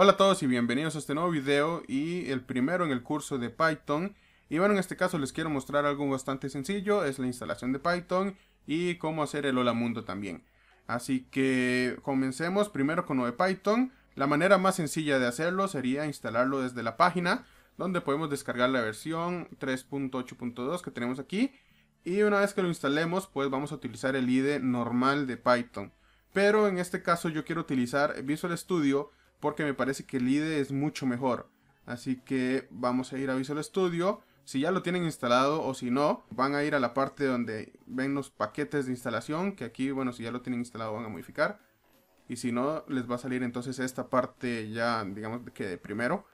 Hola a todos y bienvenidos a este nuevo video y el primero en el curso de Python y bueno en este caso les quiero mostrar algo bastante sencillo es la instalación de Python y cómo hacer el hola mundo también así que comencemos primero con lo de Python la manera más sencilla de hacerlo sería instalarlo desde la página donde podemos descargar la versión 3.8.2 que tenemos aquí y una vez que lo instalemos pues vamos a utilizar el IDE normal de Python pero en este caso yo quiero utilizar Visual Studio porque me parece que el IDE es mucho mejor. Así que vamos a ir a Visual Studio. Si ya lo tienen instalado o si no, van a ir a la parte donde ven los paquetes de instalación, que aquí, bueno, si ya lo tienen instalado van a modificar. Y si no, les va a salir entonces esta parte ya, digamos que de primero.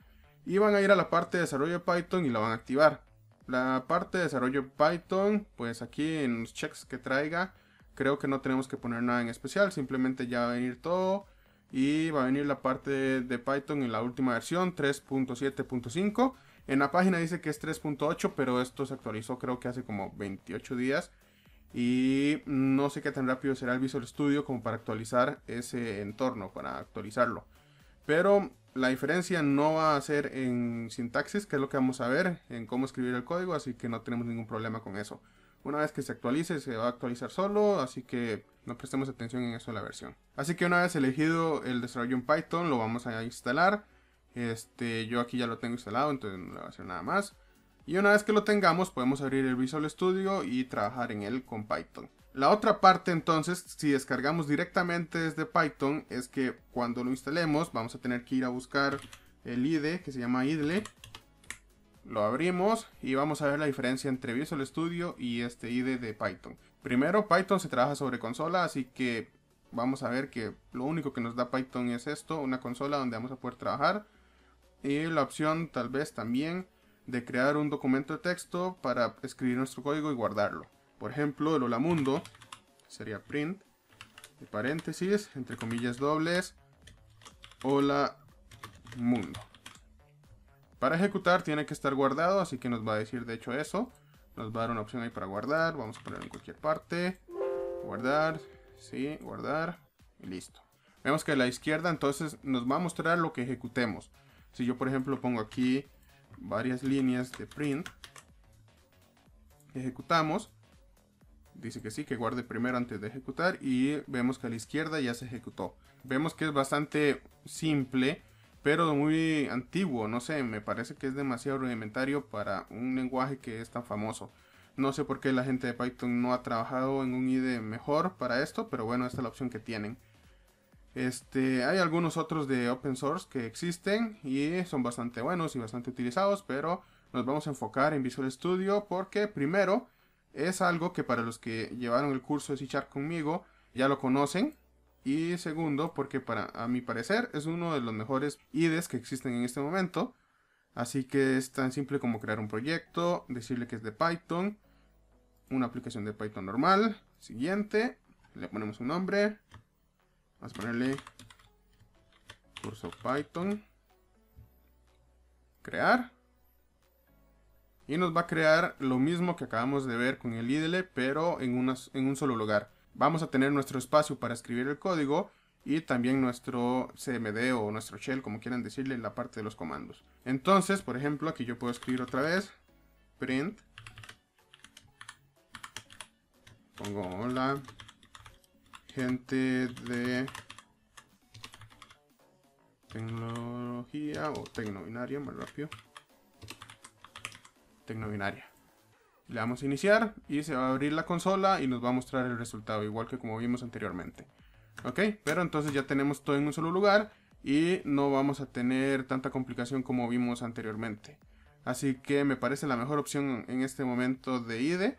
Y van a ir a la parte de desarrollo de Python y la van a activar. La parte de desarrollo Python, pues aquí en los checks que traiga, creo que no tenemos que poner nada en especial, simplemente ya va a venir todo y va a venir la parte de Python en la última versión 3.7.5. En la página dice que es 3.8, pero esto se actualizó creo que hace como 28 días y no sé qué tan rápido será el Visual Studio como para actualizar ese entorno, para actualizarlo. Pero la diferencia no va a ser en sintaxis, que es lo que vamos a ver, en cómo escribir el código, así que no tenemos ningún problema con eso. Una vez que se actualice, se va a actualizar solo, así que no prestemos atención en eso de la versión. Así que una vez elegido el desarrollo en Python, lo vamos a instalar. Este, yo aquí ya lo tengo instalado, entonces no le va a hacer nada más. Y una vez que lo tengamos, podemos abrir el Visual Studio y trabajar en él con Python. La otra parte entonces, si descargamos directamente desde Python, es que cuando lo instalemos vamos a tener que ir a buscar el IDE que se llama IDLE lo abrimos y vamos a ver la diferencia entre Visual Studio y este IDE de Python. Primero, Python se trabaja sobre consola, así que vamos a ver que lo único que nos da Python es esto, una consola donde vamos a poder trabajar. Y la opción tal vez también de crear un documento de texto para escribir nuestro código y guardarlo. Por ejemplo, el hola mundo sería print de paréntesis, entre comillas dobles, hola mundo. Para ejecutar tiene que estar guardado, así que nos va a decir de hecho eso. Nos va a dar una opción ahí para guardar, vamos a poner en cualquier parte. Guardar, sí, guardar, y listo. Vemos que a la izquierda entonces nos va a mostrar lo que ejecutemos. Si yo por ejemplo pongo aquí varias líneas de print, ejecutamos, dice que sí, que guarde primero antes de ejecutar y vemos que a la izquierda ya se ejecutó. Vemos que es bastante simple pero muy antiguo, no sé, me parece que es demasiado rudimentario para un lenguaje que es tan famoso. No sé por qué la gente de Python no ha trabajado en un IDE mejor para esto, pero bueno, esta es la opción que tienen. Este, hay algunos otros de open source que existen y son bastante buenos y bastante utilizados, pero nos vamos a enfocar en Visual Studio porque primero es algo que para los que llevaron el curso de C conmigo ya lo conocen, y segundo, porque para, a mi parecer es uno de los mejores IDEs que existen en este momento. Así que es tan simple como crear un proyecto, decirle que es de Python, una aplicación de Python normal, siguiente, le ponemos un nombre, vamos a ponerle curso Python, crear, y nos va a crear lo mismo que acabamos de ver con el IDLE, pero en, en un solo lugar vamos a tener nuestro espacio para escribir el código y también nuestro CMD o nuestro shell, como quieran decirle, en la parte de los comandos. Entonces, por ejemplo, aquí yo puedo escribir otra vez, print, pongo hola, gente de tecnología o tecnobinaria, más rápido, tecnobinaria. Le damos a iniciar y se va a abrir la consola y nos va a mostrar el resultado, igual que como vimos anteriormente. ¿Ok? Pero entonces ya tenemos todo en un solo lugar y no vamos a tener tanta complicación como vimos anteriormente. Así que me parece la mejor opción en este momento de IDE.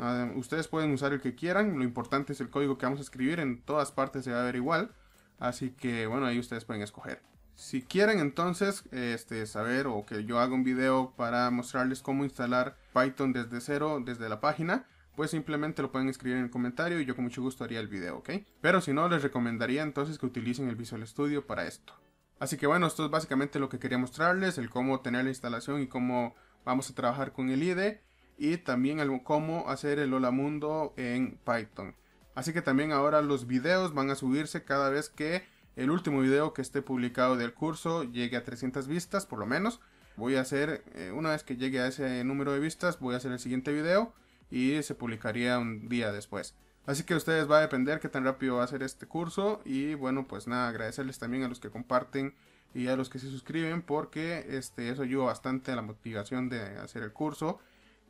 Ah, ustedes pueden usar el que quieran, lo importante es el código que vamos a escribir, en todas partes se va a ver igual. Así que bueno, ahí ustedes pueden escoger. Si quieren entonces este, saber o que yo haga un video para mostrarles cómo instalar Python desde cero, desde la página, pues simplemente lo pueden escribir en el comentario y yo con mucho gusto haría el video, ¿ok? Pero si no, les recomendaría entonces que utilicen el Visual Studio para esto. Así que bueno, esto es básicamente lo que quería mostrarles, el cómo tener la instalación y cómo vamos a trabajar con el IDE y también cómo hacer el Hola Mundo en Python. Así que también ahora los videos van a subirse cada vez que el último video que esté publicado del curso llegue a 300 vistas por lo menos. Voy a hacer, eh, una vez que llegue a ese número de vistas, voy a hacer el siguiente video y se publicaría un día después. Así que a ustedes va a depender qué tan rápido va a ser este curso y bueno pues nada, agradecerles también a los que comparten y a los que se suscriben porque este, eso ayuda bastante a la motivación de hacer el curso.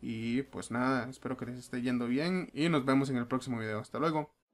Y pues nada, espero que les esté yendo bien y nos vemos en el próximo video. Hasta luego.